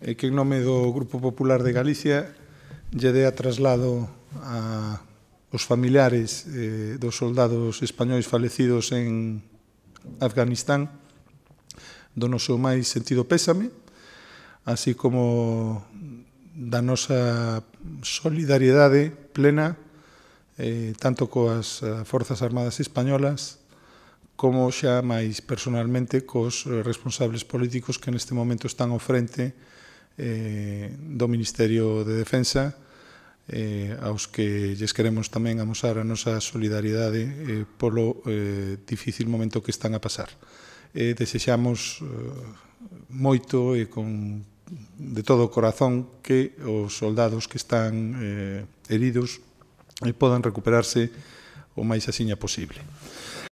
e eh, que en nome do Grupo Popular de Galicia lle dea traslado a os familiares eh, dos soldados españóis falecidos en Afganistán do noso máis sentido pésame, así como da nosa solidariedade plena eh, tanto coas eh, Forzas Armadas Españolas como xa máis personalmente cos eh, responsables políticos que neste momento están ao frente eh, do Ministerio de Defensa eh, aos que lles queremos tamén amosar a nosa solidaridade eh, polo eh, difícil momento que están a pasar. Eh, desexamos eh, moito e con de todo o corazón que os soldados que están eh, heridos eh, podan recuperarse o máis asiña posible.